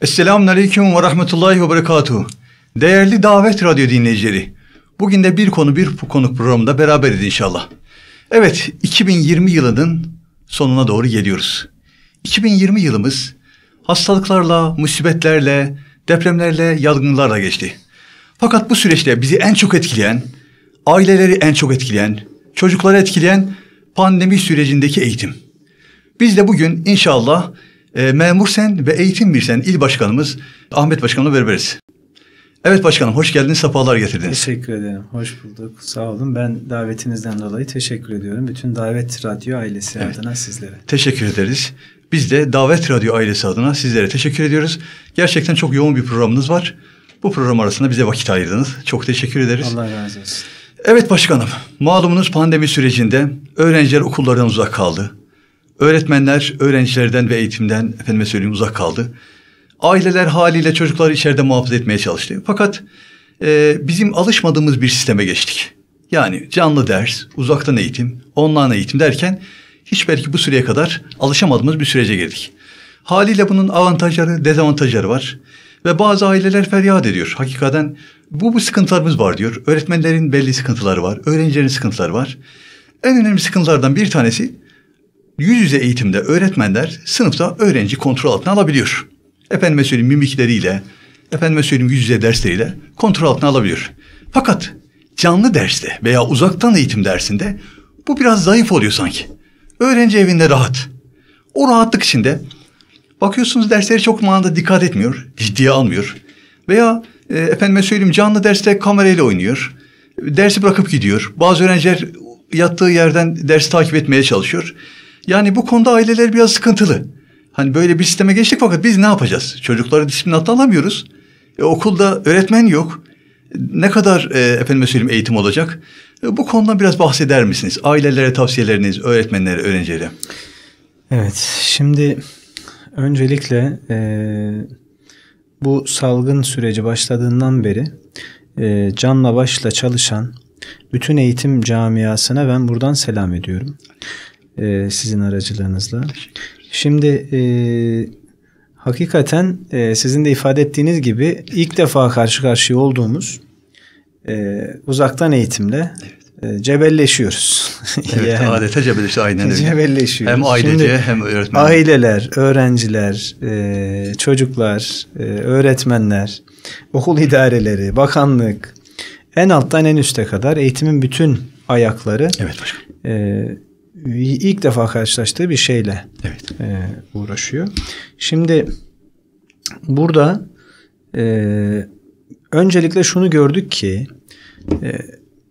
Esselamun Aleyküm ve Rahmetullahi ve Berekatuhu. Değerli Davet Radyo dinleyicileri, bugün de bir konu bir konuk programında beraberiz inşallah. Evet, 2020 yılının sonuna doğru geliyoruz. 2020 yılımız hastalıklarla, musibetlerle, depremlerle, yalgınlarla geçti. Fakat bu süreçte bizi en çok etkileyen, aileleri en çok etkileyen, çocukları etkileyen pandemi sürecindeki eğitim. Biz de bugün inşallah e, memur sen ve eğitim bir sen il başkanımız Ahmet Başkan'la beraberiz. Evet başkanım hoş geldiniz, sefalar getirdiniz. Teşekkür ederim, hoş bulduk. Sağ olun. Ben davetinizden dolayı teşekkür ediyorum. Bütün Davet Radyo ailesi evet. adına sizlere. Teşekkür ederiz. Biz de Davet Radyo ailesi adına sizlere teşekkür ediyoruz. Gerçekten çok yoğun bir programınız var. Bu program arasında bize vakit ayırdınız. Çok teşekkür ederiz. Allah razı olsun. Evet başkanım, malumunuz pandemi sürecinde öğrenciler okullardan uzak kaldı. Öğretmenler öğrencilerden ve eğitimden efendime söyleyeyim uzak kaldı. Aileler haliyle çocukları içeride muhafaza etmeye çalıştı. Fakat e, bizim alışmadığımız bir sisteme geçtik. Yani canlı ders, uzaktan eğitim, online eğitim derken hiç belki bu süreye kadar alışamadığımız bir sürece girdik. Haliyle bunun avantajları, dezavantajları var. Ve bazı aileler feryat ediyor. Hakikaten bu, bu sıkıntılarımız var diyor. Öğretmenlerin belli sıkıntıları var, öğrencilerin sıkıntıları var. En önemli sıkıntılardan bir tanesi yüz yüze eğitimde öğretmenler sınıfta öğrenci kontrol altına alabiliyor. Efendime söyleyeyim mimikleriyle, efendime söyleyeyim yüz yüze dersleriyle kontrol altına alabiliyor. Fakat canlı derste veya uzaktan eğitim dersinde bu biraz zayıf oluyor sanki. Öğrenci evinde rahat. O rahatlık içinde bakıyorsunuz dersleri çok manada dikkat etmiyor, ciddiye almıyor. Veya e, efendime söyleyeyim canlı derste kamerayla oynuyor. Dersi bırakıp gidiyor. Bazı öğrenciler yattığı yerden dersi takip etmeye çalışıyor. Yani bu konuda aileler biraz sıkıntılı. Hani böyle bir sisteme geçtik fakat biz ne yapacağız? Çocukları disiplin altına alamıyoruz. E, okulda öğretmen yok. Ne kadar e, efendime söyleyeyim eğitim olacak? E, bu konuda biraz bahseder misiniz? Ailelere tavsiyeleriniz, öğretmenlere, öğrencilere. Evet, şimdi öncelikle e, bu salgın süreci başladığından beri e, canla başla çalışan bütün eğitim camiasına ben buradan selam ediyorum e, sizin aracılığınızla. Şimdi e, hakikaten e, sizin de ifade ettiğiniz gibi ilk defa karşı karşıya olduğumuz e, uzaktan eğitimle e, cebelleşiyoruz. Evet yani, adeta cebelleşiyor aynen öyle. Cebelleşiyoruz. Hem ailece Şimdi, hem öğretmen. Aileler, öğrenciler, e, çocuklar, e, öğretmenler, okul idareleri, bakanlık en alttan en üste kadar eğitimin bütün ayakları evet, başkanım. E, ilk defa karşılaştığı bir şeyle evet. e, uğraşıyor. Şimdi burada e, öncelikle şunu gördük ki e,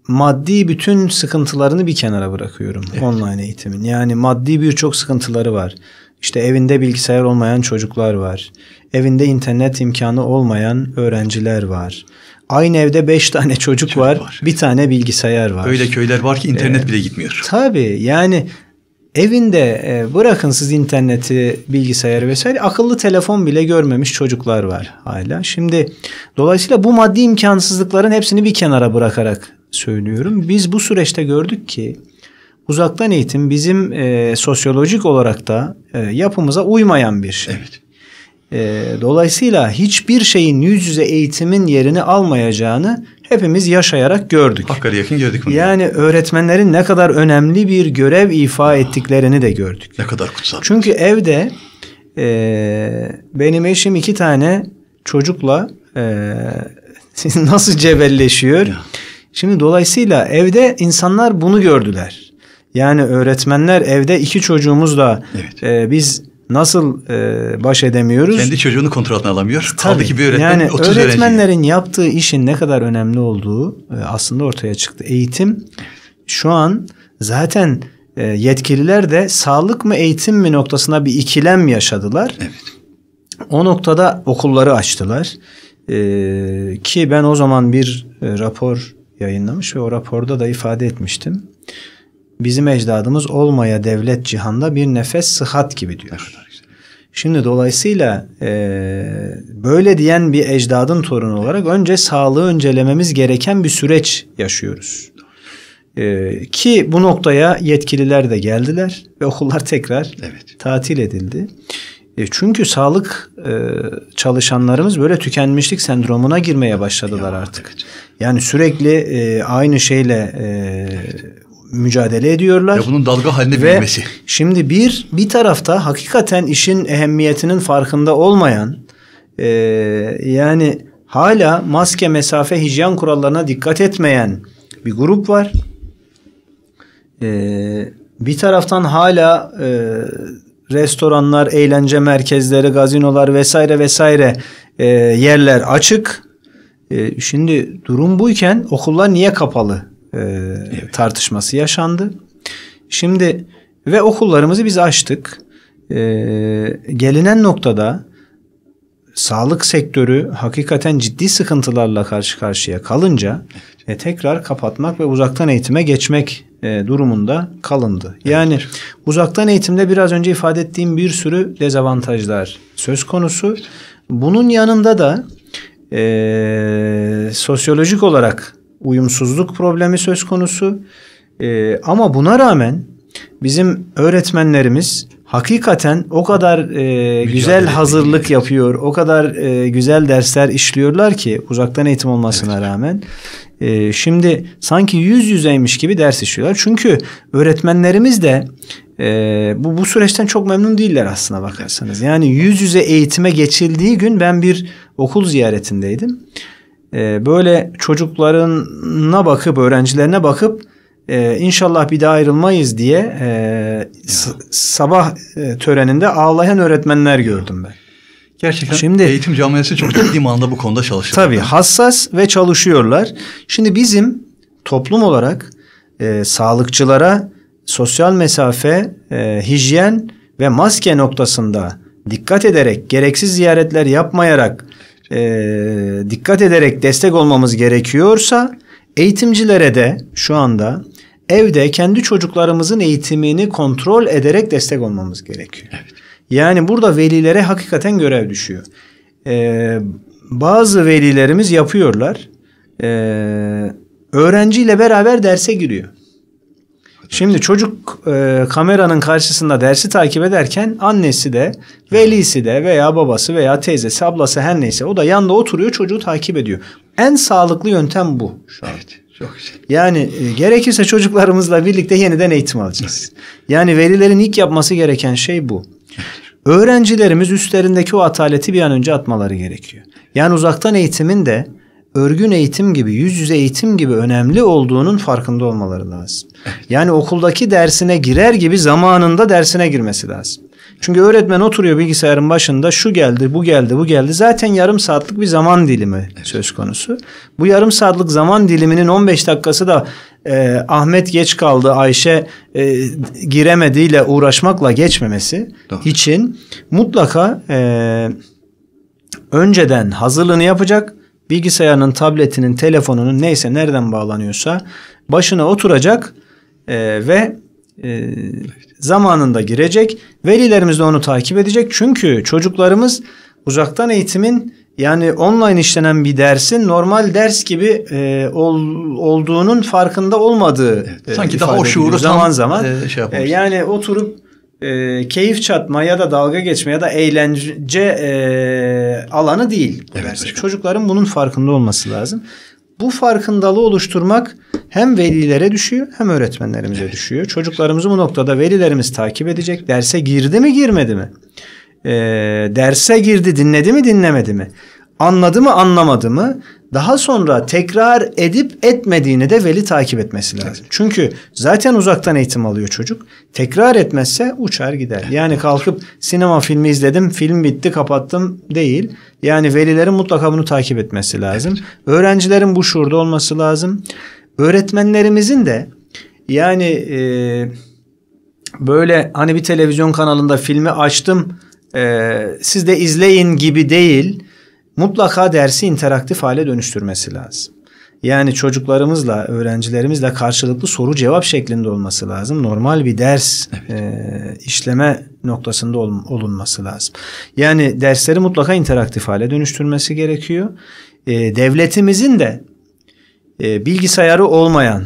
maddi bütün sıkıntılarını bir kenara bırakıyorum evet. online eğitimin. Yani maddi birçok sıkıntıları var. İşte evinde bilgisayar olmayan çocuklar var. Evinde internet imkanı olmayan öğrenciler var. Aynı evde beş tane çocuk, çocuk var, var, bir tane bilgisayar var. Öyle köyler var ki internet ee, bile gitmiyor. Tabii yani evinde e, bırakın siz interneti, bilgisayarı vesaire akıllı telefon bile görmemiş çocuklar var hala. Şimdi dolayısıyla bu maddi imkansızlıkların hepsini bir kenara bırakarak söylüyorum. Biz bu süreçte gördük ki uzaktan eğitim bizim e, sosyolojik olarak da e, yapımıza uymayan bir şey. Evet. E, dolayısıyla hiçbir şeyin yüz yüze eğitimin yerini almayacağını hepimiz yaşayarak gördük. Hakkari yakın gördük bunu. Yani ya. öğretmenlerin ne kadar önemli bir görev ifa ah, ettiklerini de gördük. Ne kadar kutsal. Çünkü evde e, benim eşim iki tane çocukla e, nasıl cebelleşiyor. Şimdi dolayısıyla evde insanlar bunu gördüler. Yani öğretmenler evde iki çocuğumuzla evet. e, biz nasıl e, baş edemiyoruz? Kendi çocuğunu kontrol altına alamıyor. Tabii, Kaldı ki bir öğretmen yani 30 öğretmenlerin öğrenci. yaptığı işin ne kadar önemli olduğu e, aslında ortaya çıktı. Eğitim şu an zaten e, yetkililer de sağlık mı eğitim mi noktasına bir ikilem yaşadılar. Evet. O noktada okulları açtılar. E, ki ben o zaman bir e, rapor yayınlamış ve o raporda da ifade etmiştim bizim ecdadımız olmaya devlet cihanda bir nefes sıhhat gibi diyor. Şimdi dolayısıyla e, böyle diyen bir ecdadın torunu olarak önce sağlığı öncelememiz gereken bir süreç yaşıyoruz. E, ki bu noktaya yetkililer de geldiler ve okullar tekrar evet. tatil edildi. E, çünkü sağlık e, çalışanlarımız böyle tükenmişlik sendromuna girmeye başladılar artık. Yani sürekli e, aynı şeyle e, evet mücadele ediyorlar. Ya bunun dalga haline Ve bilmesi. Şimdi bir bir tarafta hakikaten işin ehemmiyetinin farkında olmayan e, yani hala maske mesafe hijyen kurallarına dikkat etmeyen bir grup var. E, bir taraftan hala e, restoranlar, eğlence merkezleri, gazinolar vesaire vesaire e, yerler açık. E, şimdi durum buyken okullar niye kapalı? e, evet. tartışması yaşandı. Şimdi ve okullarımızı biz açtık. E, gelinen noktada sağlık sektörü hakikaten ciddi sıkıntılarla karşı karşıya kalınca e, tekrar kapatmak ve uzaktan eğitime geçmek e, durumunda kalındı. Evet. Yani uzaktan eğitimde biraz önce ifade ettiğim bir sürü dezavantajlar söz konusu. Bunun yanında da e, sosyolojik olarak uyumsuzluk problemi söz konusu. E, ama buna rağmen bizim öğretmenlerimiz hakikaten o kadar e, güzel hazırlık yapıyor, o kadar e, güzel dersler işliyorlar ki uzaktan eğitim olmasına evet. rağmen e, şimdi sanki yüz yüzeymiş gibi ders işliyorlar. Çünkü öğretmenlerimiz de e, bu bu süreçten çok memnun değiller aslına bakarsanız. Yani yüz yüze eğitime geçildiği gün ben bir okul ziyaretindeydim e, böyle çocuklarına bakıp öğrencilerine bakıp e, inşallah bir daha ayrılmayız diye e, sabah e, töreninde ağlayan öğretmenler gördüm ben. Gerçekten Şimdi, eğitim camiası çok ciddi manada bu konuda çalışıyor. Tabii hassas ve çalışıyorlar. Şimdi bizim toplum olarak e, sağlıkçılara sosyal mesafe, e, hijyen ve maske noktasında dikkat ederek, gereksiz ziyaretler yapmayarak e, dikkat ederek destek olmamız gerekiyorsa eğitimcilere de şu anda evde kendi çocuklarımızın eğitimini kontrol ederek destek olmamız gerekiyor. Evet. Yani burada velilere hakikaten görev düşüyor. Ee, bazı velilerimiz yapıyorlar. Ee, öğrenciyle beraber derse giriyor. Şimdi çocuk e, kameranın karşısında dersi takip ederken annesi de, velisi de veya babası veya teyzesi, ablası her neyse o da yanında oturuyor çocuğu takip ediyor. En sağlıklı yöntem bu şu an. Evet. Çok güzel. Yani e, gerekirse çocuklarımızla birlikte yeniden eğitim alacağız. Yani velilerin ilk yapması gereken şey bu. Öğrencilerimiz üstlerindeki o ataleti bir an önce atmaları gerekiyor. Yani uzaktan eğitimin de örgün eğitim gibi, yüz yüze eğitim gibi önemli olduğunun farkında olmaları lazım. Yani okuldaki dersine girer gibi zamanında dersine girmesi lazım. Çünkü öğretmen oturuyor bilgisayarın başında şu geldi, bu geldi, bu geldi. Zaten yarım saatlik bir zaman dilimi evet. söz konusu. Bu yarım saatlik zaman diliminin 15 dakikası da e, Ahmet geç kaldı, Ayşe e, giremediğiyle uğraşmakla geçmemesi Doğru. için mutlaka e, önceden hazırlığını yapacak bilgisayarının, tabletinin, telefonunun neyse nereden bağlanıyorsa başına oturacak e, ve e, zamanında girecek. Velilerimiz de onu takip edecek. Çünkü çocuklarımız uzaktan eğitimin yani online işlenen bir dersin normal ders gibi e, ol, olduğunun farkında olmadığı evet, sanki daha o şuuru ediyor. zaman zaman e, şey e, yani oturup e, keyif çatma ya da dalga geçme ya da eğlence e, alanı değil. Evet, Çocukların bunun farkında olması lazım. Bu farkındalığı oluşturmak hem velilere düşüyor hem öğretmenlerimize evet. düşüyor. Çocuklarımızı bu noktada velilerimiz takip edecek. Derse girdi mi girmedi mi? E, derse girdi dinledi mi dinlemedi mi? Anladı mı anlamadı mı? daha sonra tekrar edip etmediğini de veli takip etmesi lazım. Evet. Çünkü zaten uzaktan eğitim alıyor çocuk. Tekrar etmezse uçar gider. Yani kalkıp sinema filmi izledim, film bitti, kapattım değil. Yani velilerin mutlaka bunu takip etmesi lazım. Evet. Öğrencilerin bu şurada olması lazım. Öğretmenlerimizin de yani e, böyle hani bir televizyon kanalında filmi açtım, e, siz de izleyin gibi değil mutlaka dersi interaktif hale dönüştürmesi lazım. Yani çocuklarımızla, öğrencilerimizle karşılıklı soru cevap şeklinde olması lazım. Normal bir ders evet. e, işleme noktasında ol, olunması lazım. Yani dersleri mutlaka interaktif hale dönüştürmesi gerekiyor. E, devletimizin de e, bilgisayarı olmayan,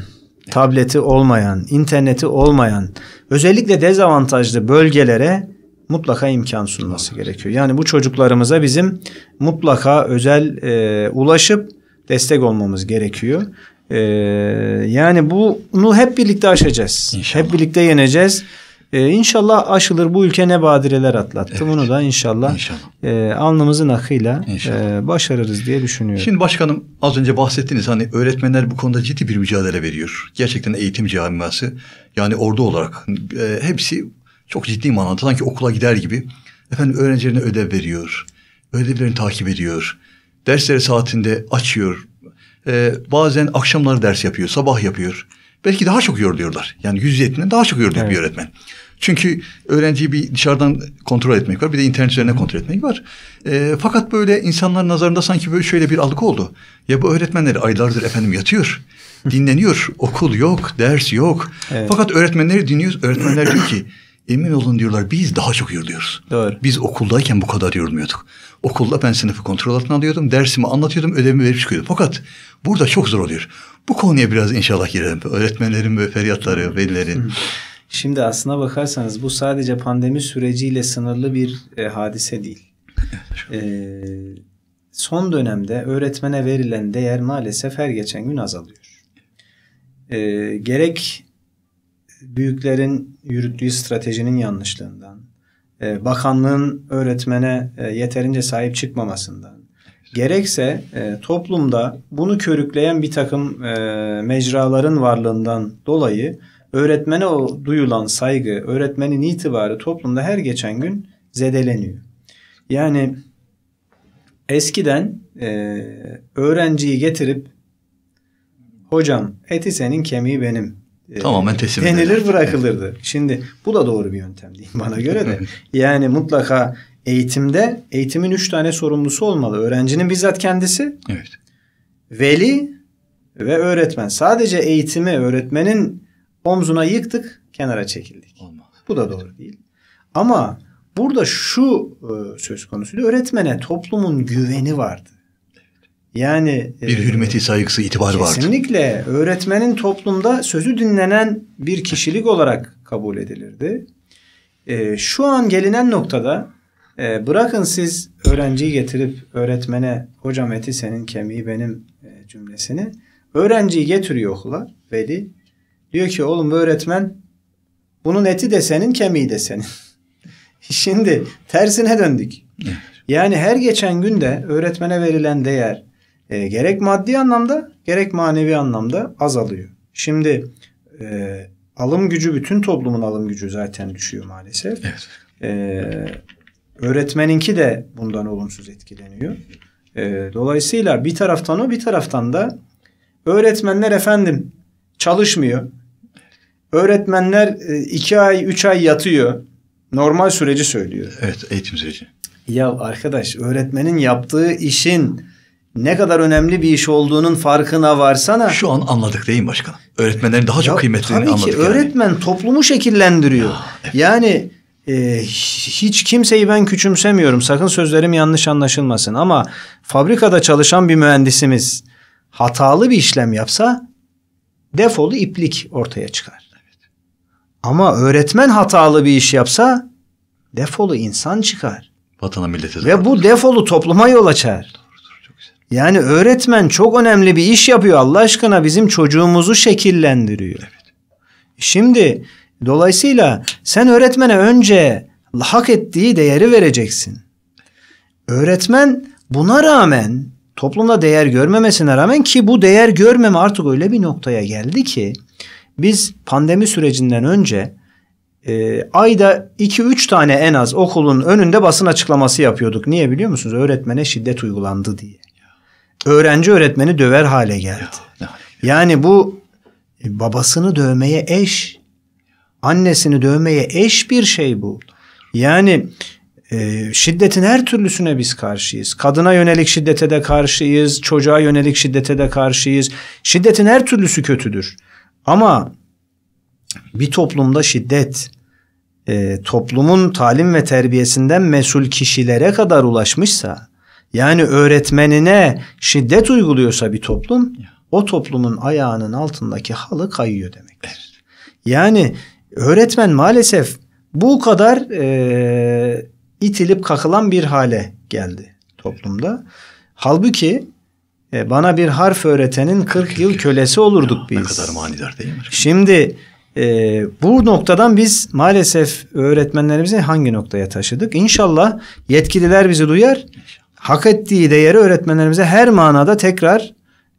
tableti olmayan, interneti olmayan, özellikle dezavantajlı bölgelere mutlaka imkan sunması gerekiyor. Yani bu çocuklarımıza bizim mutlaka özel e, ulaşıp destek olmamız gerekiyor. E, yani bunu hep birlikte aşacağız. İnşallah. Hep birlikte yeneceğiz. E, inşallah aşılır bu ülke ne badireler atlattı. Evet. Bunu da inşallah, inşallah. E, alnımızın akıyla e, inşallah. E, başarırız diye düşünüyorum. Şimdi başkanım az önce bahsettiniz hani öğretmenler bu konuda ciddi bir mücadele veriyor. Gerçekten eğitim camiası yani ordu olarak e, hepsi çok ciddi manada sanki okula gider gibi efendim öğrencilerine ödev veriyor. Ödevlerini takip ediyor. Dersleri saatinde açıyor. Ee, bazen akşamları ders yapıyor, sabah yapıyor. Belki daha çok yoruluyorlar. Yani yüz yetinden daha çok yoruluyor evet. bir öğretmen. Çünkü öğrenciyi bir dışarıdan kontrol etmek var. Bir de internet üzerine kontrol etmek var. E, fakat böyle insanların nazarında sanki böyle şöyle bir algı oldu. Ya bu öğretmenleri aylardır efendim yatıyor. Dinleniyor. Okul yok, ders yok. Evet. Fakat öğretmenleri dinliyoruz. Öğretmenler diyor ki Emin olun diyorlar biz daha çok yoruluyoruz. Doğru. Biz okuldayken bu kadar yorulmuyorduk. Okulda ben sınıfı kontrol altına alıyordum, dersimi anlatıyordum, ödevimi verip çıkıyordum. Fakat burada çok zor oluyor. Bu konuya biraz inşallah girelim. Öğretmenlerin ve feryatları, velilerin. Şimdi aslına bakarsanız bu sadece pandemi süreciyle sınırlı bir e, hadise değil. Evet, e, son dönemde öğretmene verilen değer maalesef her geçen gün azalıyor. E, gerek büyüklerin yürüttüğü stratejinin yanlışlığından, e, bakanlığın öğretmene e, yeterince sahip çıkmamasından, gerekse e, toplumda bunu körükleyen bir takım e, mecraların varlığından dolayı öğretmene o duyulan saygı, öğretmenin itibarı toplumda her geçen gün zedeleniyor. Yani eskiden e, öğrenciyi getirip hocam eti senin kemiği benim ee, Tamamen teslim denilir bırakılırdı. Şimdi bu da doğru bir yöntem değil bana göre de. yani mutlaka eğitimde eğitimin üç tane sorumlusu olmalı. Öğrencinin bizzat kendisi. Evet. Veli ve öğretmen. Sadece eğitimi öğretmenin omzuna yıktık, kenara çekildik. Olmaz. Bu da doğru değil. Ama burada şu e, söz konusuydu. Öğretmene toplumun güveni vardı. Yani e, bir hürmeti saygısı itibar var. Kesinlikle vardır. öğretmenin toplumda sözü dinlenen bir kişilik olarak kabul edilirdi. E, şu an gelinen noktada e, bırakın siz öğrenciyi getirip öğretmene hocam eti senin kemiği benim cümlesini öğrenciyi getiriyor okula veli diyor ki oğlum bu öğretmen bunun eti de senin kemiği de senin. Şimdi tersine döndük. Yani her geçen günde öğretmene verilen değer, e, gerek maddi anlamda gerek manevi anlamda azalıyor. Şimdi e, alım gücü bütün toplumun alım gücü zaten düşüyor maalesef. Evet. E, öğretmeninki de bundan olumsuz etkileniyor. E, dolayısıyla bir taraftan o bir taraftan da öğretmenler efendim çalışmıyor. Öğretmenler e, iki ay üç ay yatıyor. Normal süreci söylüyor. Evet eğitim süreci. Ya arkadaş öğretmenin yaptığı işin ne kadar önemli bir iş olduğunun farkına varsana. Şu an anladık değil mi başkanım? Öğretmenlerin daha çok ya, kıymetini tabii anladık. Tabii ki yani. öğretmen toplumu şekillendiriyor. Ya, evet. Yani e, hiç kimseyi ben küçümsemiyorum. Sakın sözlerim yanlış anlaşılmasın ama fabrikada çalışan bir mühendisimiz hatalı bir işlem yapsa defolu iplik ortaya çıkar. Ama öğretmen hatalı bir iş yapsa defolu insan çıkar. Vatana millete Ve bu defolu topluma yol açar. Yani öğretmen çok önemli bir iş yapıyor Allah aşkına bizim çocuğumuzu şekillendiriyor. Evet. E şimdi dolayısıyla sen öğretmene önce hak ettiği değeri vereceksin. Öğretmen buna rağmen toplumda değer görmemesine rağmen ki bu değer görmeme artık öyle bir noktaya geldi ki biz pandemi sürecinden önce e, ayda 2-3 tane en az okulun önünde basın açıklaması yapıyorduk. Niye biliyor musunuz? Öğretmene şiddet uygulandı diye öğrenci öğretmeni döver hale geldi. Yani bu e, babasını dövmeye eş, annesini dövmeye eş bir şey bu. Yani e, şiddetin her türlüsüne biz karşıyız. Kadına yönelik şiddete de karşıyız, çocuğa yönelik şiddete de karşıyız. Şiddetin her türlüsü kötüdür. Ama bir toplumda şiddet e, toplumun talim ve terbiyesinden mesul kişilere kadar ulaşmışsa yani öğretmenine şiddet uyguluyorsa bir toplum o toplumun ayağının altındaki halı kayıyor demektir. Yani öğretmen maalesef bu kadar e, itilip kakılan bir hale geldi toplumda. Halbuki e, bana bir harf öğretenin 40 yıl kölesi olurduk biz. Ne kadar manidar değil mi? Şimdi e, bu noktadan biz maalesef öğretmenlerimizi hangi noktaya taşıdık? İnşallah yetkililer bizi duyar hak ettiği değeri öğretmenlerimize her manada tekrar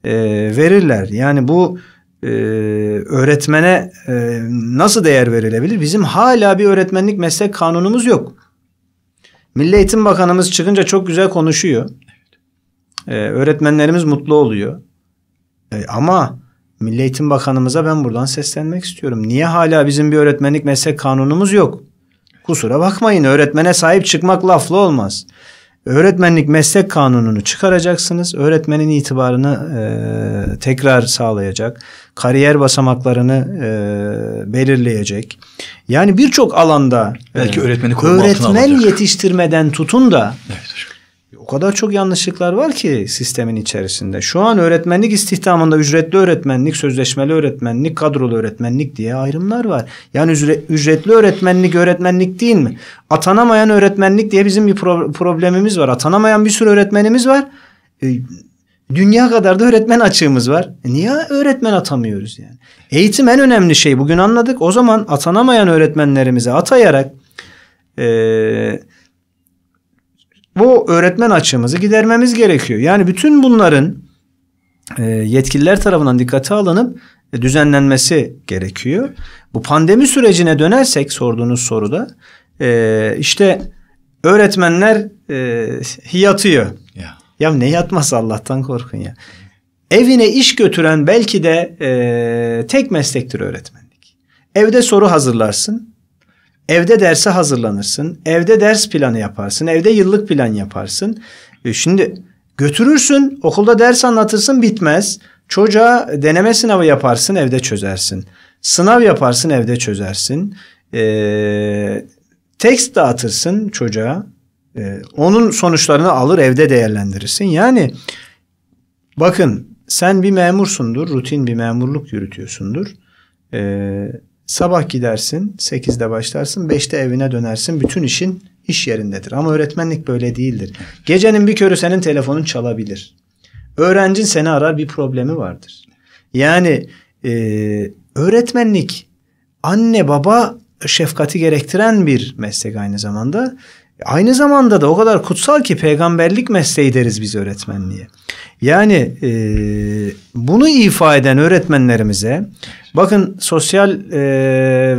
e, verirler. Yani bu e, öğretmene e, nasıl değer verilebilir? Bizim hala bir öğretmenlik meslek kanunumuz yok. Milli Eğitim Bakanımız çıkınca çok güzel konuşuyor. Ee, öğretmenlerimiz mutlu oluyor. Ee, ama Milli Eğitim Bakanımıza ben buradan seslenmek istiyorum. Niye hala bizim bir öğretmenlik meslek kanunumuz yok? Kusura bakmayın öğretmene sahip çıkmak laflı olmaz. Öğretmenlik meslek kanununu çıkaracaksınız. Öğretmenin itibarını e, tekrar sağlayacak. Kariyer basamaklarını e, belirleyecek. Yani birçok alanda belki e, öğretmeni öğretmen yetiştirmeden tutun da evet, o kadar çok yanlışlıklar var ki sistemin içerisinde. Şu an öğretmenlik istihdamında ücretli öğretmenlik, sözleşmeli öğretmenlik, kadrolu öğretmenlik diye ayrımlar var. Yani ücretli öğretmenlik öğretmenlik değil mi? Atanamayan öğretmenlik diye bizim bir problemimiz var. Atanamayan bir sürü öğretmenimiz var. E, dünya kadar da öğretmen açığımız var. E niye öğretmen atamıyoruz yani? Eğitim en önemli şey. Bugün anladık. O zaman atanamayan öğretmenlerimizi atayarak eee bu öğretmen açığımızı gidermemiz gerekiyor. Yani bütün bunların e, yetkililer tarafından dikkate alınıp e, düzenlenmesi gerekiyor. Bu pandemi sürecine dönersek sorduğunuz soruda e, işte öğretmenler e, yatıyor. Ya. ya ne yatması Allah'tan korkun ya. Evine iş götüren belki de e, tek meslektir öğretmenlik. Evde soru hazırlarsın. Evde derse hazırlanırsın. Evde ders planı yaparsın. Evde yıllık plan yaparsın. E şimdi götürürsün, okulda ders anlatırsın bitmez. Çocuğa deneme sınavı yaparsın, evde çözersin. Sınav yaparsın, evde çözersin. E, tekst dağıtırsın çocuğa. E, onun sonuçlarını alır, evde değerlendirirsin. Yani bakın sen bir memursundur, rutin bir memurluk yürütüyorsundur. Eee Sabah gidersin, 8'de başlarsın, 5'te evine dönersin. Bütün işin iş yerindedir. Ama öğretmenlik böyle değildir. Gecenin bir körü senin telefonun çalabilir. Öğrencin seni arar bir problemi vardır. Yani e, öğretmenlik anne baba şefkati gerektiren bir meslek aynı zamanda. Aynı zamanda da o kadar kutsal ki peygamberlik mesleği deriz biz öğretmenliğe. Yani e, bunu ifa eden öğretmenlerimize bakın sosyal e,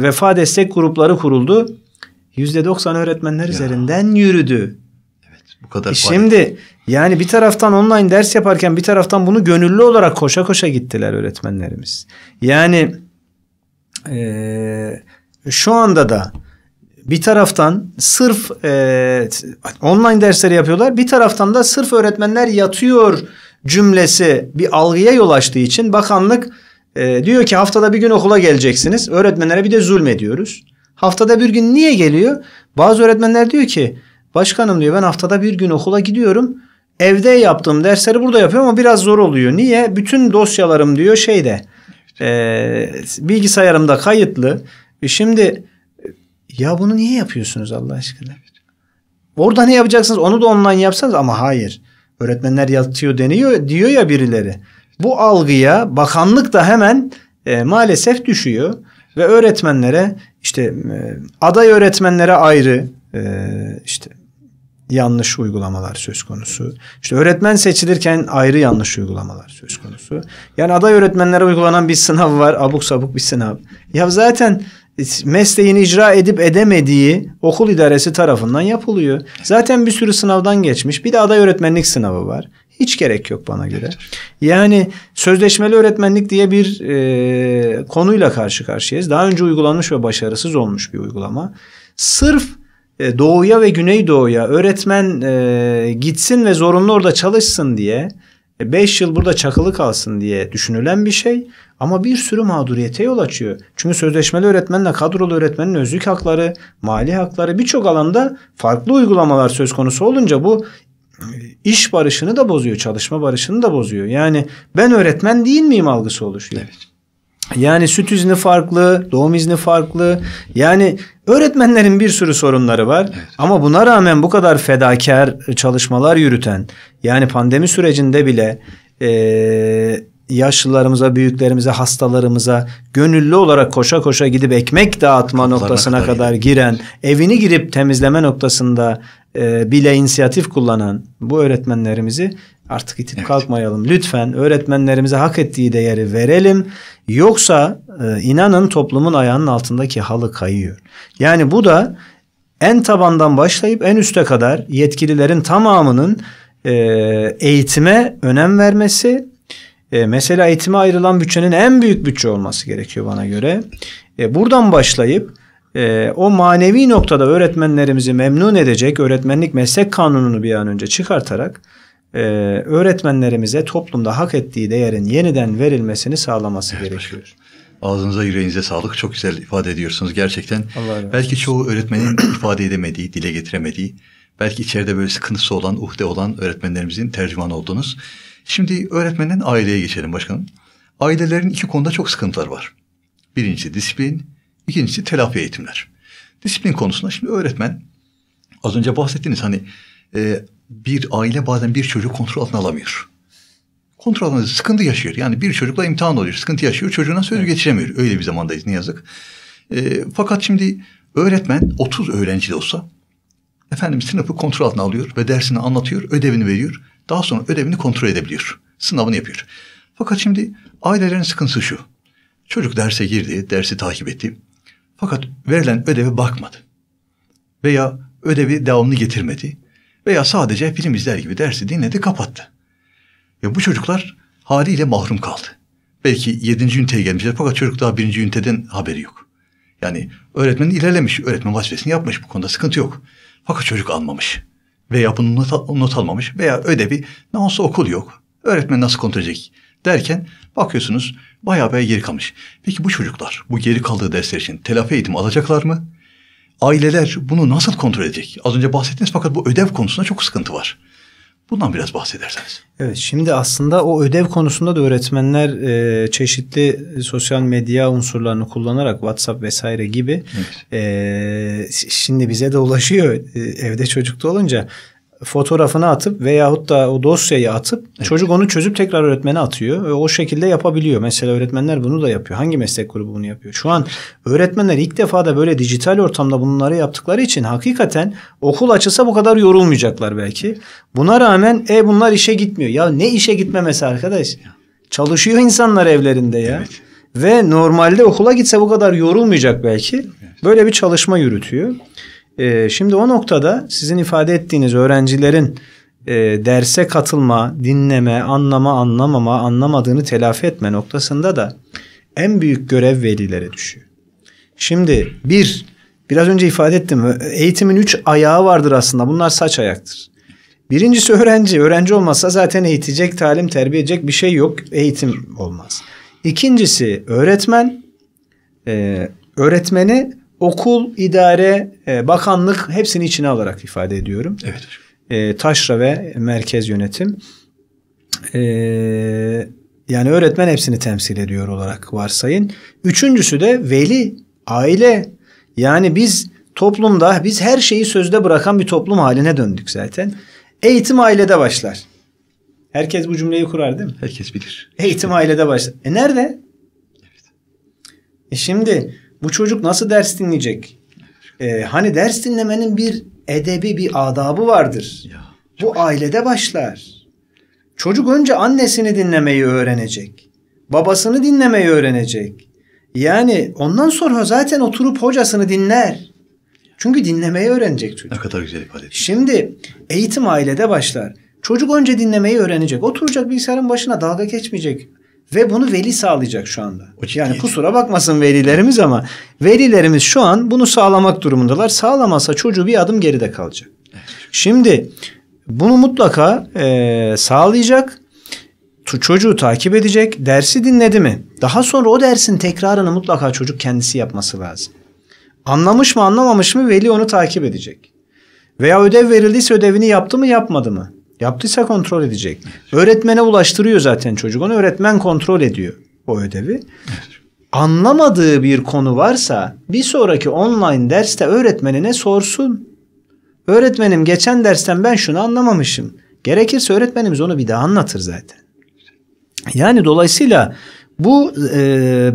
vefa destek grupları kuruldu. Yüzde doksan öğretmenler ya. üzerinden yürüdü. Evet bu kadar. E şimdi yani bir taraftan online ders yaparken bir taraftan bunu gönüllü olarak koşa koşa gittiler öğretmenlerimiz. Yani e, şu anda da bir taraftan sırf e, online dersleri yapıyorlar bir taraftan da sırf öğretmenler yatıyor cümlesi bir algıya yol açtığı için bakanlık e, diyor ki haftada bir gün okula geleceksiniz öğretmenlere bir de zulmediyoruz. Haftada bir gün niye geliyor? Bazı öğretmenler diyor ki başkanım diyor ben haftada bir gün okula gidiyorum evde yaptığım dersleri burada yapıyorum ama biraz zor oluyor. Niye? Bütün dosyalarım diyor şeyde e, bilgisayarımda kayıtlı. E şimdi ya bunu niye yapıyorsunuz Allah aşkına? Orada ne yapacaksınız? Onu da online yapsanız ama hayır. Öğretmenler yatıyor deniyor diyor ya birileri. Bu algıya bakanlık da hemen e, maalesef düşüyor ve öğretmenlere işte e, aday öğretmenlere ayrı e, işte yanlış uygulamalar söz konusu. İşte öğretmen seçilirken ayrı yanlış uygulamalar söz konusu. Yani aday öğretmenlere uygulanan bir sınav var. Abuk sabuk bir sınav. Ya zaten mesleğini icra edip edemediği okul idaresi tarafından yapılıyor. Zaten bir sürü sınavdan geçmiş. Bir de aday öğretmenlik sınavı var. Hiç gerek yok bana göre. Yani sözleşmeli öğretmenlik diye bir e, konuyla karşı karşıyayız. Daha önce uygulanmış ve başarısız olmuş bir uygulama. Sırf e, doğuya ve güneydoğuya öğretmen e, gitsin ve zorunlu orada çalışsın diye 5 e, yıl burada çakılı kalsın diye düşünülen bir şey ama bir sürü mağduriyete yol açıyor. Çünkü sözleşmeli öğretmenle kadrolu öğretmenin özlük hakları, mali hakları birçok alanda farklı uygulamalar söz konusu olunca bu e, iş barışını da bozuyor, çalışma barışını da bozuyor. Yani ben öğretmen değil miyim algısı oluşuyor. Evet. Yani süt izni farklı, doğum izni farklı. Yani öğretmenlerin bir sürü sorunları var. Evet. Ama buna rağmen bu kadar fedakar çalışmalar yürüten, yani pandemi sürecinde bile e, yaşlılarımıza, büyüklerimize, hastalarımıza gönüllü olarak koşa koşa gidip ekmek dağıtma Kapılarına noktasına kadar, kadar giren, evini girip temizleme noktasında e, bile inisiyatif kullanan bu öğretmenlerimizi Artık itip evet. kalkmayalım. Lütfen öğretmenlerimize hak ettiği değeri verelim. Yoksa e, inanın toplumun ayağının altındaki halı kayıyor. Yani bu da en tabandan başlayıp en üste kadar yetkililerin tamamının e, eğitime önem vermesi, e, mesela eğitime ayrılan bütçenin en büyük bütçe olması gerekiyor bana göre. E, buradan başlayıp e, o manevi noktada öğretmenlerimizi memnun edecek öğretmenlik meslek kanununu bir an önce çıkartarak e, öğretmenlerimize toplumda hak ettiği değerin yeniden verilmesini sağlaması evet, gerekiyor. Başkanım. Ağzınıza yüreğinize sağlık. Çok güzel ifade ediyorsunuz gerçekten. Allah belki çoğu öğretmenin ifade edemediği, dile getiremediği, belki içeride böyle sıkıntısı olan, uhde olan öğretmenlerimizin tercüman oldunuz. Şimdi öğretmenin aileye geçelim başkanım. Ailelerin iki konuda çok sıkıntılar var. Birincisi disiplin, ikincisi telafi eğitimler. Disiplin konusunda şimdi öğretmen az önce bahsettiniz hani e, bir aile bazen bir çocuğu kontrol altına alamıyor. Kontrol altına sıkıntı yaşıyor. Yani bir çocukla imtihan oluyor. Sıkıntı yaşıyor. Çocuğuna söz evet. geçiremiyor. Öyle bir zamandayız ne yazık. E, fakat şimdi öğretmen 30 öğrenci de olsa efendim sınıfı kontrol altına alıyor ve dersini anlatıyor, ödevini veriyor. Daha sonra ödevini kontrol edebiliyor. Sınavını yapıyor. Fakat şimdi ailelerin sıkıntısı şu. Çocuk derse girdi, dersi takip etti. Fakat verilen ödeve bakmadı. Veya ödevi devamlı getirmedi. Veya sadece film izler gibi dersi dinledi kapattı. Ve bu çocuklar haliyle mahrum kaldı. Belki yedinci üniteye gelmişler fakat çocuk daha birinci üniteden haberi yok. Yani öğretmen ilerlemiş, öğretmen vazifesini yapmış bu konuda sıkıntı yok. Fakat çocuk almamış veya bunu not, not almamış veya ödevi ne olsa okul yok. Öğretmen nasıl kontrol edecek derken bakıyorsunuz bayağı bayağı geri kalmış. Peki bu çocuklar bu geri kaldığı dersler için telafi eğitim alacaklar mı? Aileler bunu nasıl kontrol edecek? Az önce bahsettiniz fakat bu ödev konusunda çok sıkıntı var. Bundan biraz bahsederseniz. Evet şimdi aslında o ödev konusunda da öğretmenler e, çeşitli sosyal medya unsurlarını kullanarak WhatsApp vesaire gibi evet. e, şimdi bize de ulaşıyor e, evde çocukta olunca fotoğrafını atıp veyahut da o dosyayı atıp evet. çocuk onu çözüp tekrar öğretmene atıyor. Ve o şekilde yapabiliyor. Mesela öğretmenler bunu da yapıyor. Hangi meslek grubu bunu yapıyor? Şu an öğretmenler ilk defa da böyle dijital ortamda bunları yaptıkları için hakikaten okul açılsa bu kadar yorulmayacaklar belki. Buna rağmen e bunlar işe gitmiyor. Ya ne işe gitmemesi arkadaş? Çalışıyor insanlar evlerinde ya. Evet. Ve normalde okula gitse bu kadar yorulmayacak belki. Böyle bir çalışma yürütüyor. E, şimdi o noktada sizin ifade ettiğiniz öğrencilerin e, derse katılma, dinleme, anlama, anlamama, anlamadığını telafi etme noktasında da en büyük görev velilere düşüyor. Şimdi bir, biraz önce ifade ettim. Eğitimin üç ayağı vardır aslında. Bunlar saç ayaktır. Birincisi öğrenci. Öğrenci olmazsa zaten eğitecek, talim, terbiye edecek bir şey yok. Eğitim olmaz. İkincisi öğretmen. Ee, öğretmeni okul, idare, e, bakanlık hepsini içine alarak ifade ediyorum. Evet. E, taşra ve merkez yönetim. E, yani öğretmen hepsini temsil ediyor olarak varsayın. Üçüncüsü de veli, aile. Yani biz toplumda biz her şeyi sözde bırakan bir toplum haline döndük zaten. Eğitim ailede başlar. Herkes bu cümleyi kurar değil mi? Herkes bilir. Eğitim işte. ailede başlar. E nerede? Evet. E şimdi bu çocuk nasıl ders dinleyecek? Ee, hani ders dinlemenin bir edebi, bir adabı vardır. Ya, Bu ailede başlar. Çocuk önce annesini dinlemeyi öğrenecek. Babasını dinlemeyi öğrenecek. Yani ondan sonra zaten oturup hocasını dinler. Çünkü dinlemeyi öğrenecek çocuk. Ne kadar güzel ifade ettin. Şimdi eğitim ailede başlar. Çocuk önce dinlemeyi öğrenecek. Oturacak bilgisayarın başına dalga geçmeyecek. Ve bunu veli sağlayacak şu anda. Yani kusura bakmasın velilerimiz ama velilerimiz şu an bunu sağlamak durumundalar. Sağlamasa çocuğu bir adım geride kalacak. Şimdi bunu mutlaka e, sağlayacak çocuğu takip edecek, dersi dinledi mi? Daha sonra o dersin tekrarını mutlaka çocuk kendisi yapması lazım. Anlamış mı anlamamış mı veli onu takip edecek. Veya ödev verildiyse ödevini yaptı mı yapmadı mı? Yaptıysa kontrol edecek. Öğretmene ulaştırıyor zaten çocuk onu. Öğretmen kontrol ediyor o ödevi. Anlamadığı bir konu varsa bir sonraki online derste öğretmenine sorsun. Öğretmenim geçen dersten ben şunu anlamamışım. Gerekirse öğretmenimiz onu bir daha anlatır zaten. Yani dolayısıyla bu e,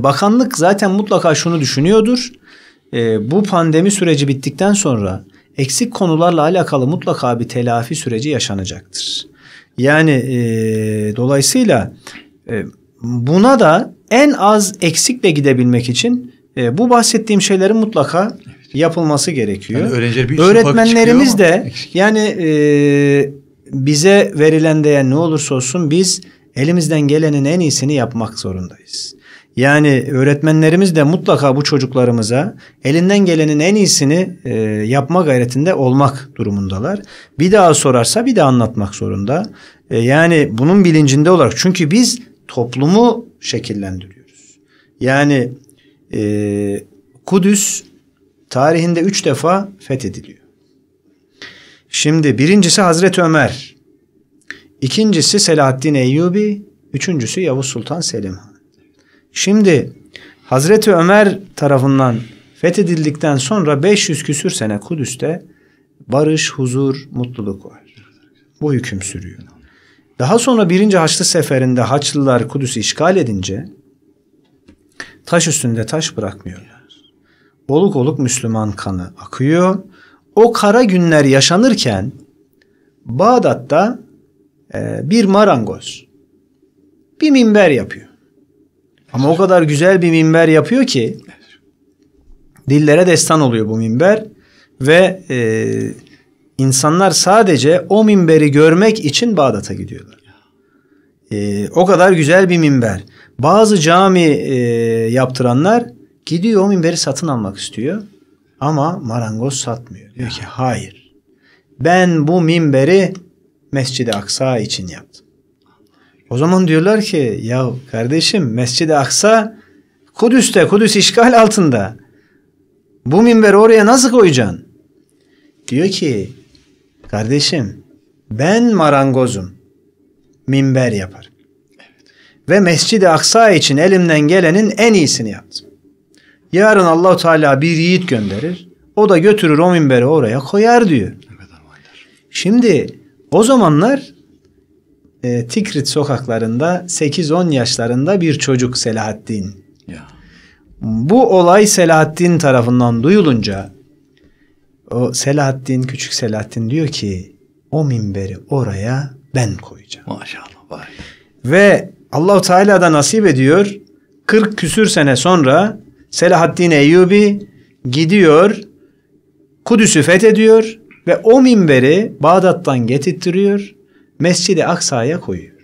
bakanlık zaten mutlaka şunu düşünüyordur. E, bu pandemi süreci bittikten sonra eksik konularla alakalı mutlaka bir telafi süreci yaşanacaktır. Yani e, dolayısıyla e, buna da en az eksikle gidebilmek için e, bu bahsettiğim şeylerin mutlaka yapılması gerekiyor. Yani öğrenciler bir Öğretmenlerimiz de yani e, bize verilen değer ne olursa olsun biz elimizden gelenin en iyisini yapmak zorundayız. Yani öğretmenlerimiz de mutlaka bu çocuklarımıza elinden gelenin en iyisini e, yapma gayretinde olmak durumundalar. Bir daha sorarsa bir daha anlatmak zorunda. E, yani bunun bilincinde olarak çünkü biz toplumu şekillendiriyoruz. Yani e, Kudüs tarihinde üç defa fethediliyor. Şimdi birincisi Hazreti Ömer, ikincisi Selahaddin Eyyubi, üçüncüsü Yavuz Sultan Selim Han. Şimdi Hazreti Ömer tarafından fethedildikten sonra 500 küsür sene Kudüs'te barış, huzur, mutluluk var. Bu hüküm sürüyor. Daha sonra birinci Haçlı Seferi'nde Haçlılar Kudüs'ü işgal edince taş üstünde taş bırakmıyorlar. Oluk oluk Müslüman kanı akıyor. O kara günler yaşanırken Bağdat'ta e, bir marangoz bir minber yapıyor. Ama o kadar güzel bir minber yapıyor ki dillere destan oluyor bu minber ve e, insanlar sadece o minberi görmek için Bağdat'a gidiyorlar. E, o kadar güzel bir minber. Bazı cami e, yaptıranlar gidiyor o minberi satın almak istiyor ama marangoz satmıyor. Diyor ki hayır ben bu minberi Mescid-i Aksa için yaptım. O zaman diyorlar ki ya kardeşim Mescid-i Aksa Kudüs'te, Kudüs işgal altında. Bu minberi oraya nasıl koyacaksın? Diyor ki kardeşim ben marangozum. Minber yaparım. Ve Mescid-i Aksa için elimden gelenin en iyisini yaptım. Yarın Allahu Teala bir yiğit gönderir. O da götürür o minberi oraya koyar diyor. Şimdi o zamanlar e, Tikrit sokaklarında 8-10 yaşlarında bir çocuk Selahaddin. Ya. Bu olay Selahaddin tarafından duyulunca o Selahaddin, küçük Selahaddin diyor ki o minberi oraya ben koyacağım. Maşallah. Vay. Ve Allahu Teala da nasip ediyor. 40 küsür sene sonra Selahaddin Eyyubi gidiyor Kudüs'ü fethediyor ve o minberi Bağdat'tan getirtiyor Mescid-i Aksa'ya koyuyor.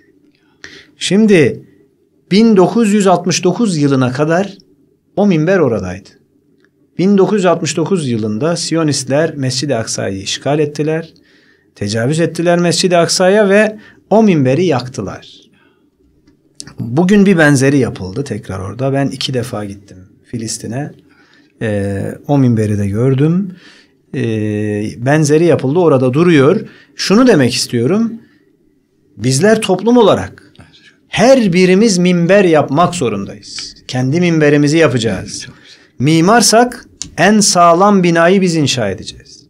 Şimdi 1969 yılına kadar o minber oradaydı. 1969 yılında Siyonistler Mescid-i Aksa'yı işgal ettiler. Tecavüz ettiler Mescid-i Aksa'ya ve o minberi yaktılar. Bugün bir benzeri yapıldı tekrar orada. Ben iki defa gittim Filistin'e. E, o minberi de gördüm. E, benzeri yapıldı orada duruyor. Şunu demek istiyorum. Bizler toplum olarak her birimiz minber yapmak zorundayız. Kendi minberimizi yapacağız. Mimarsak en sağlam binayı biz inşa edeceğiz.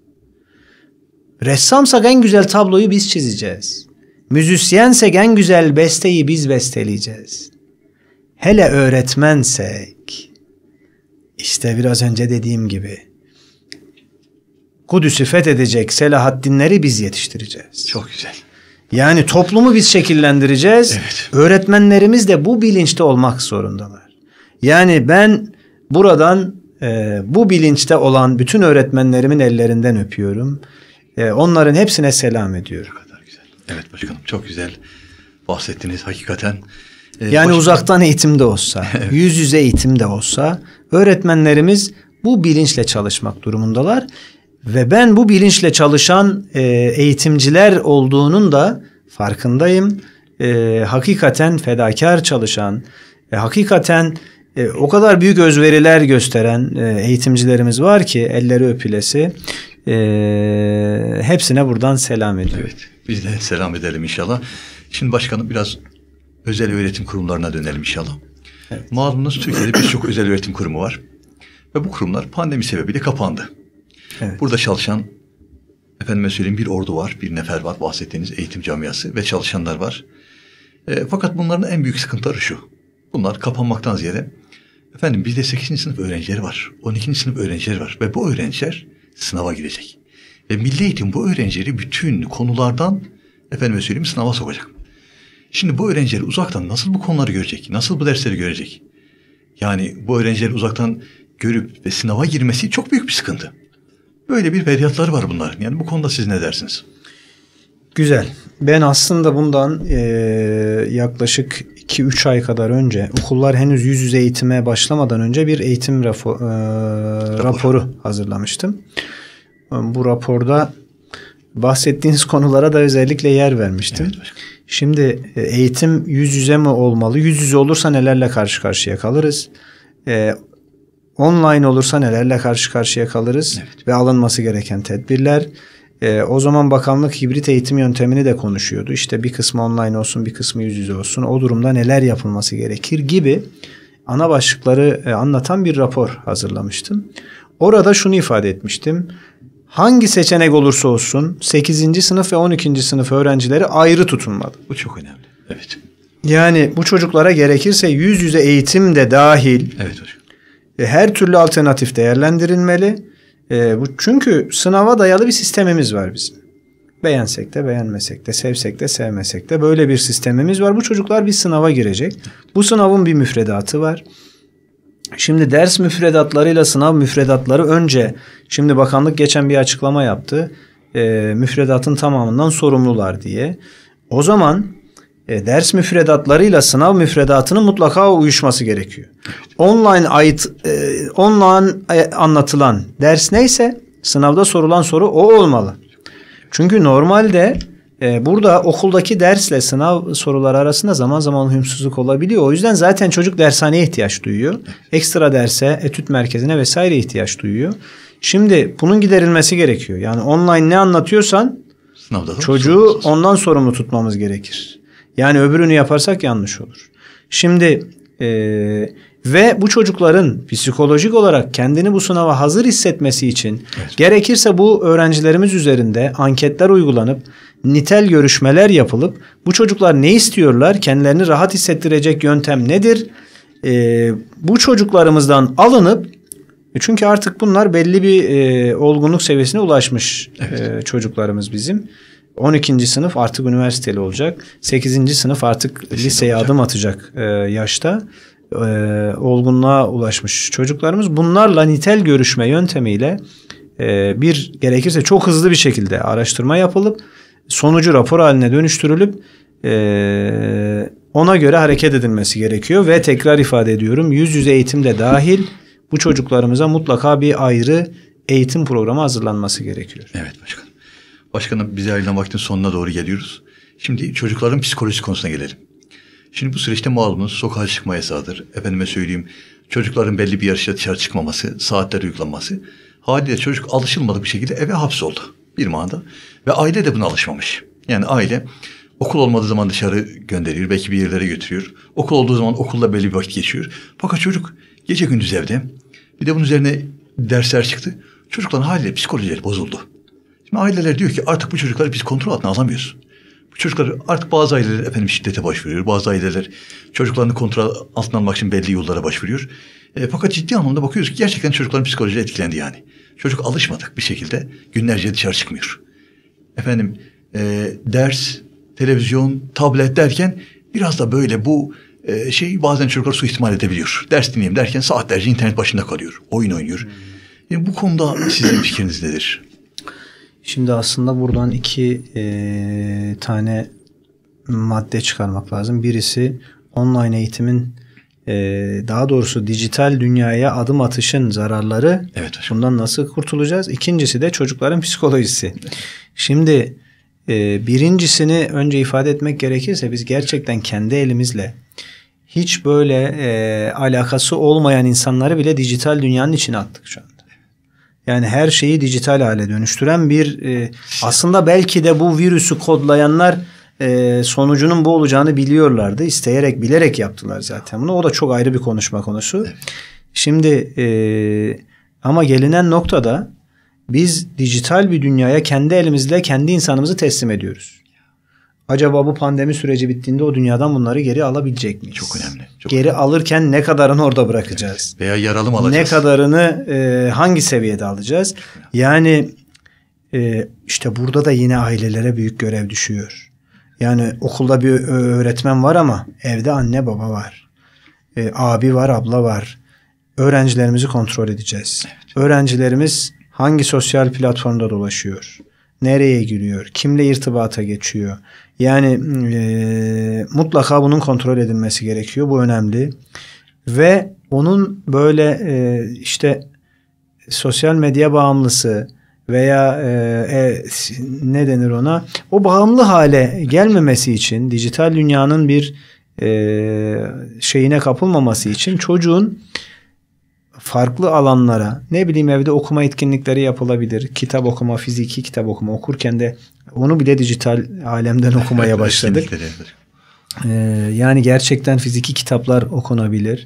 Ressamsak en güzel tabloyu biz çizeceğiz. Müzisyensek en güzel besteyi biz besteleyeceğiz. Hele öğretmensek işte biraz önce dediğim gibi Kudüs'ü fethedecek Selahaddinleri biz yetiştireceğiz. Çok güzel. Yani toplumu biz şekillendireceğiz. Evet. Öğretmenlerimiz de bu bilinçte olmak zorundalar. Yani ben buradan e, bu bilinçte olan bütün öğretmenlerimin ellerinden öpüyorum. E, onların hepsine selam ediyorum. kadar güzel. Evet başkanım çok güzel bahsettiniz hakikaten. E, yani başkanım... uzaktan eğitim de olsa, evet. yüz yüze eğitim de olsa öğretmenlerimiz bu bilinçle çalışmak durumundalar. Ve ben bu bilinçle çalışan e, eğitimciler olduğunun da farkındayım. E, hakikaten fedakar çalışan, e, hakikaten e, o kadar büyük özveriler gösteren e, eğitimcilerimiz var ki elleri öpülesi. E, hepsine buradan selam ediyorum. Evet, biz de selam edelim inşallah. Şimdi başkanım biraz özel öğretim kurumlarına dönelim inşallah. Evet. Malumunuz Türkiye'de birçok özel öğretim kurumu var. Ve bu kurumlar pandemi sebebiyle kapandı. Evet. Burada çalışan efendime söyleyeyim bir ordu var, bir nefer var bahsettiğiniz eğitim camiası ve çalışanlar var. E, fakat bunların en büyük sıkıntıları şu. Bunlar kapanmaktan ziyade efendim bizde 8. sınıf öğrencileri var, 12. sınıf öğrencileri var ve bu öğrenciler sınava girecek. Ve milli eğitim bu öğrencileri bütün konulardan efendime söyleyeyim sınava sokacak. Şimdi bu öğrenciler uzaktan nasıl bu konuları görecek? Nasıl bu dersleri görecek? Yani bu öğrenciler uzaktan görüp ve sınava girmesi çok büyük bir sıkıntı. Böyle bir feryatları var bunların. Yani bu konuda siz ne dersiniz? Güzel. Ben aslında bundan e, yaklaşık 2-3 ay kadar önce okullar henüz yüz yüze eğitime başlamadan önce bir eğitim rafo, e, raporu hazırlamıştım. Bu raporda bahsettiğiniz konulara da özellikle yer vermiştim. Evet, Şimdi e, eğitim yüz yüze mi olmalı? Yüz yüze olursa nelerle karşı karşıya kalırız? E, online olursa nelerle karşı karşıya kalırız evet. ve alınması gereken tedbirler. E, o zaman bakanlık hibrit eğitim yöntemini de konuşuyordu. İşte bir kısmı online olsun, bir kısmı yüz yüze olsun. O durumda neler yapılması gerekir gibi ana başlıkları e, anlatan bir rapor hazırlamıştım. Orada şunu ifade etmiştim. Hangi seçenek olursa olsun 8. sınıf ve 12. sınıf öğrencileri ayrı tutulmalı. Bu çok önemli. Evet. Yani bu çocuklara gerekirse yüz yüze eğitim de dahil. Evet hocam e, her türlü alternatif değerlendirilmeli. E, bu çünkü sınava dayalı bir sistemimiz var bizim. Beğensek de beğenmesek de, sevsek de sevmesek de böyle bir sistemimiz var. Bu çocuklar bir sınava girecek. Bu sınavın bir müfredatı var. Şimdi ders müfredatlarıyla sınav müfredatları önce şimdi bakanlık geçen bir açıklama yaptı. E, müfredatın tamamından sorumlular diye. O zaman e, ders müfredatlarıyla sınav müfredatının mutlaka uyuşması gerekiyor. Online ait e, online e, anlatılan ders neyse sınavda sorulan soru o olmalı. Çünkü normalde e, burada okuldaki dersle sınav soruları arasında zaman zaman uyumsuzluk olabiliyor. O yüzden zaten çocuk dershaneye ihtiyaç duyuyor. Ekstra derse, etüt merkezine vesaire ihtiyaç duyuyor. Şimdi bunun giderilmesi gerekiyor. Yani online ne anlatıyorsan Sınavda çocuğu sorumlu ondan sorumlu tutmamız gerekir. Yani öbürünü yaparsak yanlış olur. Şimdi e, ve bu çocukların psikolojik olarak kendini bu sınava hazır hissetmesi için evet. gerekirse bu öğrencilerimiz üzerinde anketler uygulanıp nitel görüşmeler yapılıp bu çocuklar ne istiyorlar, kendilerini rahat hissettirecek yöntem nedir? Ee, bu çocuklarımızdan alınıp e, çünkü artık bunlar belli bir e, olgunluk seviyesine ulaşmış evet. e, çocuklarımız bizim. 12. sınıf artık üniversiteli olacak. 8. sınıf artık liseye adım atacak e, yaşta e, olgunluğa ulaşmış çocuklarımız bunlarla nitel görüşme yöntemiyle e, bir gerekirse çok hızlı bir şekilde araştırma yapılıp sonucu rapor haline dönüştürülüp e, ona göre hareket edilmesi gerekiyor ve tekrar ifade ediyorum yüz yüze eğitim dahil bu çocuklarımıza mutlaka bir ayrı eğitim programı hazırlanması gerekiyor. Evet başkanım. Başkanım bize ayrılan vaktin sonuna doğru geliyoruz. Şimdi çocukların psikolojisi konusuna gelelim. Şimdi bu süreçte malumunuz sokağa çıkma yasağıdır. Efendime söyleyeyim çocukların belli bir yaşta dışarı çıkmaması, saatler uygulanması. Haliyle çocuk alışılmadık bir şekilde eve hapsoldu bir manada. Ve aile de buna alışmamış. Yani aile okul olmadığı zaman dışarı gönderiyor. Belki bir yerlere götürüyor. Okul olduğu zaman okulda belli bir vakit geçiyor. Fakat çocuk gece gündüz evde. Bir de bunun üzerine dersler çıktı. Çocukların haliyle psikolojileri bozuldu. Şimdi aileler diyor ki artık bu çocukları biz kontrol altına alamıyoruz. Çocuklar artık bazı aileler efendim şiddete başvuruyor. Bazı aileler çocuklarını kontrol altına almak için belli yollara başvuruyor. E, fakat ciddi anlamda bakıyoruz ki gerçekten çocukların psikoloji etkilendi yani. Çocuk alışmadık bir şekilde günlerce dışarı çıkmıyor. Efendim e, ders, televizyon, tablet derken biraz da böyle bu e, şey bazen çocuklar su suistimal edebiliyor. Ders dinleyeyim derken saatlerce internet başında kalıyor. Oyun oynuyor. E, bu konuda sizin fikriniz nedir? Şimdi aslında buradan iki e, tane madde çıkarmak lazım. Birisi online eğitimin e, daha doğrusu dijital dünyaya adım atışın zararları. Evet hocam. Bundan nasıl kurtulacağız? İkincisi de çocukların psikolojisi. Şimdi e, birincisini önce ifade etmek gerekirse biz gerçekten kendi elimizle hiç böyle e, alakası olmayan insanları bile dijital dünyanın içine attık şu an. Yani her şeyi dijital hale dönüştüren bir e, aslında belki de bu virüsü kodlayanlar e, sonucunun bu olacağını biliyorlardı. İsteyerek bilerek yaptılar zaten bunu. O da çok ayrı bir konuşma konusu. Şimdi e, ama gelinen noktada biz dijital bir dünyaya kendi elimizle kendi insanımızı teslim ediyoruz. Acaba bu pandemi süreci bittiğinde o dünyadan bunları geri alabilecek miyiz? Çok önemli. Çok Geri önemli. alırken ne kadarını orada bırakacağız? Veya yaralı mı alacağız? Ne kadarını e, hangi seviyede alacağız? Yani e, işte burada da yine ailelere büyük görev düşüyor. Yani okulda bir öğretmen var ama evde anne baba var. E, abi var, abla var. Öğrencilerimizi kontrol edeceğiz. Evet. Öğrencilerimiz hangi sosyal platformda dolaşıyor? Nereye giriyor? Kimle irtibata geçiyor? Yani e, mutlaka bunun kontrol edilmesi gerekiyor. Bu önemli. Ve onun böyle e, işte sosyal medya bağımlısı veya e, e, ne denir ona o bağımlı hale gelmemesi için dijital dünyanın bir e, şeyine kapılmaması için çocuğun farklı alanlara ne bileyim evde okuma etkinlikleri yapılabilir. Kitap okuma, fiziki kitap okuma okurken de onu bile dijital alemden okumaya başladık. ee, yani gerçekten fiziki kitaplar okunabilir.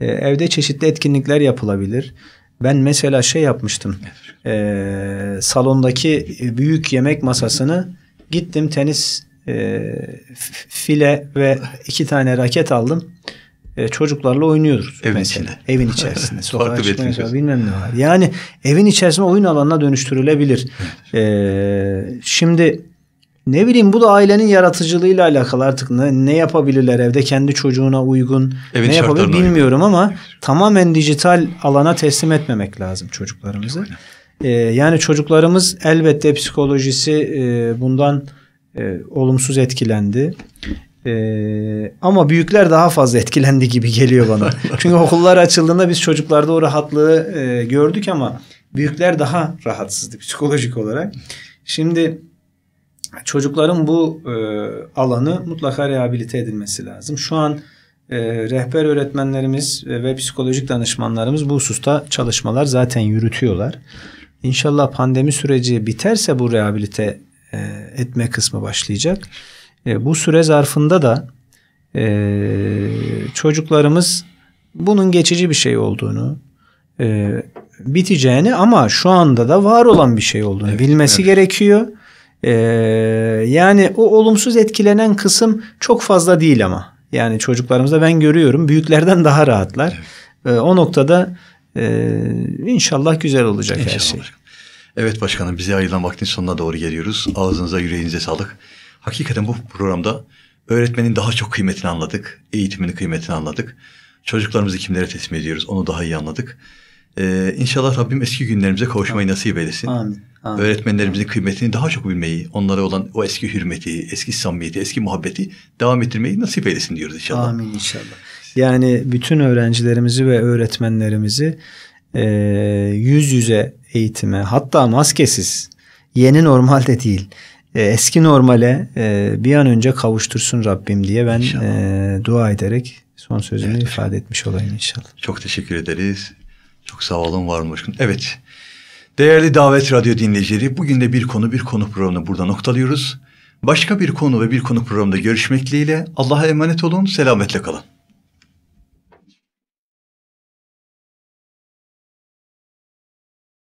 Ee, evde çeşitli etkinlikler yapılabilir. Ben mesela şey yapmıştım. E, salondaki büyük yemek masasını gittim tenis e, file ve iki tane raket aldım. E, çocuklarla oynuyoruz. Evin mesela. içinde. Evin içerisinde. Sokağa çıkmaya bilmem ne var. Yani evin içerisinde oyun alanına dönüştürülebilir. ee, şimdi ne bileyim bu da ailenin yaratıcılığıyla alakalı artık ne, ne yapabilirler evde kendi çocuğuna uygun Evin ne yapabilir bilmiyorum uygun. ama tamamen dijital alana teslim etmemek lazım çocuklarımızı. Ee, yani çocuklarımız elbette psikolojisi e, bundan e, olumsuz etkilendi. Ee, ama büyükler daha fazla etkilendi gibi geliyor bana. Çünkü okullar açıldığında biz çocuklarda o rahatlığı e, gördük ama büyükler daha rahatsızdı psikolojik olarak. Şimdi çocukların bu e, alanı mutlaka rehabilite edilmesi lazım. Şu an e, rehber öğretmenlerimiz ve psikolojik danışmanlarımız bu hususta çalışmalar zaten yürütüyorlar. İnşallah pandemi süreci biterse bu rehabilite e, etme kısmı başlayacak. E, bu süre zarfında da e, çocuklarımız bunun geçici bir şey olduğunu, e, biteceğini ama şu anda da var olan bir şey olduğunu evet, bilmesi evet. gerekiyor. E, yani o olumsuz etkilenen kısım çok fazla değil ama. Yani çocuklarımızda ben görüyorum büyüklerden daha rahatlar. Evet. E, o noktada e, inşallah güzel olacak inşallah her şey. Başkanım. Evet başkanım bize ayrılan vaktin sonuna doğru geliyoruz. Ağzınıza yüreğinize sağlık hakikaten bu programda öğretmenin daha çok kıymetini anladık. Eğitimin kıymetini anladık. Çocuklarımızı kimlere teslim ediyoruz onu daha iyi anladık. Ee, inşallah Rabbim eski günlerimize kavuşmayı nasip eylesin. Amin. Amin. Öğretmenlerimizin kıymetini daha çok bilmeyi, onlara olan o eski hürmeti, eski samimiyeti, eski muhabbeti devam ettirmeyi nasip eylesin diyoruz inşallah. Amin inşallah. Yani bütün öğrencilerimizi ve öğretmenlerimizi e, yüz yüze eğitime hatta maskesiz yeni normalde değil e, eski normale e, bir an önce kavuştursun Rabbim diye ben inşallah. E, dua ederek son sözümü evet, ifade etmiş olayım inşallah. Çok teşekkür ederiz. Çok sağ olun, var olun. Evet, değerli Davet Radyo dinleyicileri bugün de bir konu bir konu programını burada noktalıyoruz. Başka bir konu ve bir konu programında görüşmek dileğiyle Allah'a emanet olun, selametle kalın.